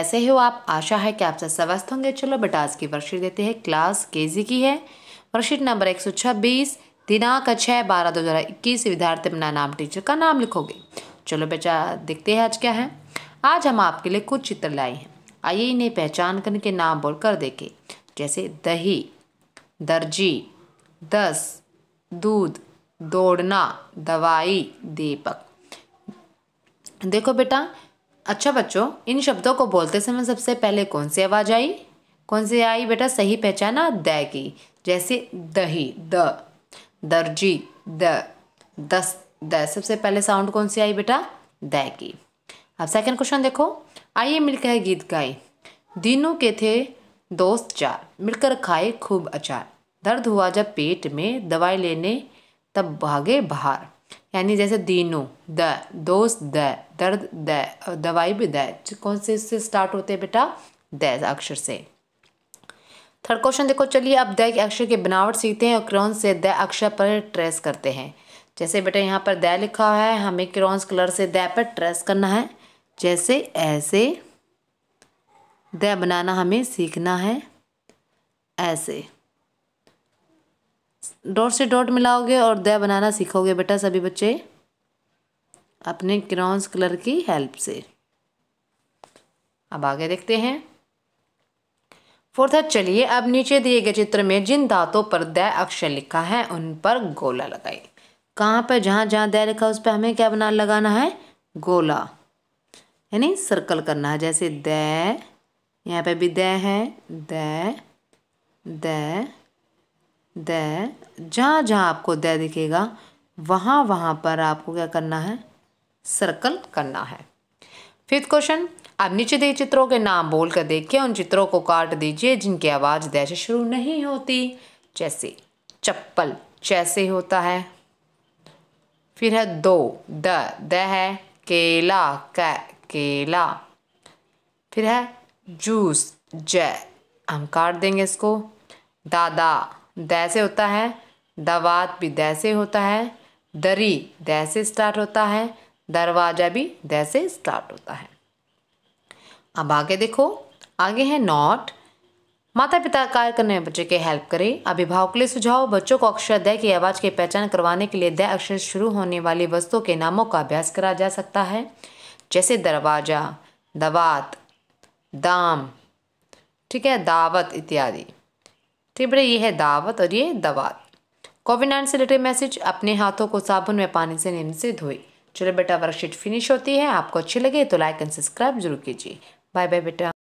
कैसे हो आप आशा है कि आप सब स्वस्थ होंगे चलो बेटा आज की वर्कशीट देते हैं क्लास केजी की है वर्कशीट नंबर एक सौ छब्बीस दिनांक छः बारह दो हज़ार इक्कीस विद्यार्थी अपना नाम टीचर का नाम लिखोगे चलो बेटा देखते हैं आज क्या है आज हम आपके लिए कुछ चित्र लाए हैं आइए इन्हें पहचान कर के नाम बोल कर देखे जैसे दही दर्जी दस दूध दौड़ना दवाई दीपक देखो बेटा अच्छा बच्चों इन शब्दों को बोलते समय सबसे पहले कौन सी आवाज़ आई कौन सी आई बेटा सही पहचाना द की जैसे दही द दर्जी द दस द सबसे पहले साउंड कौन सी आई बेटा द की अब सेकंड क्वेश्चन देखो आइए मिलकर गीत गाए दिनों के थे दोस्त चार मिलकर खाए खूब अचार दर्द हुआ जब पेट में दवाई लेने तब भागे बाहर यानी जैसे दीनू द दोस्त द दर्द द और दवाई भी द कौन से इससे स्टार्ट होते हैं बेटा द अक्षर से थर्ड क्वेश्चन देखो चलिए अब द अक्षर की बनावट सीखते हैं और क्रॉन से द अक्षर पर ट्रेस करते हैं जैसे बेटा यहाँ पर द लिखा है हमें क्रॉन्स कलर से द पर ट्रेस करना है जैसे ऐसे द बनाना हमें सीखना है ऐसे डॉट से डॉट मिलाओगे और दया बनाना सीखोगे बेटा सभी बच्चे अपने क्रॉन्स कलर की हेल्प से अब आगे देखते हैं फोर्थ है चलिए अब नीचे दिए गए चित्र में जिन दांतों पर दया अक्षर लिखा है उन पर गोला लगाई कहाँ पर जहाँ जहाँ दया लिखा उस पर हमें क्या बना लगाना है गोला यानी सर्कल करना है जैसे दया यहाँ पे भी दया है दया द द जहाँ जहाँ आपको द दिखेगा वहाँ वहाँ पर आपको क्या करना है सर्कल करना है फिफ्थ क्वेश्चन अब नीचे दिए चित्रों के नाम बोल कर देखिए उन चित्रों को काट दीजिए जिनकी आवाज़ द से शुरू नहीं होती जैसे चप्पल जैसे होता है फिर है दो द द है केला क केला फिर है जूस ज हम काट देंगे इसको दादा दैसे से होता है दवात भी दैसे से होता है दरी दैसे से स्टार्ट होता है दरवाज़ा भी दैसे से स्टार्ट होता है अब आगे देखो आगे है नॉट माता पिता कार्य करने में बच्चे के हेल्प करें अभिभावक के लिए सुझाव बच्चों को अक्षर दय की आवाज़ की पहचान करवाने के लिए दय अक्षर शुरू होने वाली वस्तुओं के नामों का अभ्यास करा जा सकता है जैसे दरवाज़ा दवात दाम ठीक है दावत इत्यादि ठीक तो बेटा ये है दावत और ये दवात कोविड नाइन से रिलेटेड मैसेज अपने हाथों को साबुन में पानी से निम से धोए चलो बेटा वर्कशीट फिनिश होती है आपको अच्छी लगे तो लाइक एंड सब्सक्राइब जरूर कीजिए बाय बाय बेटा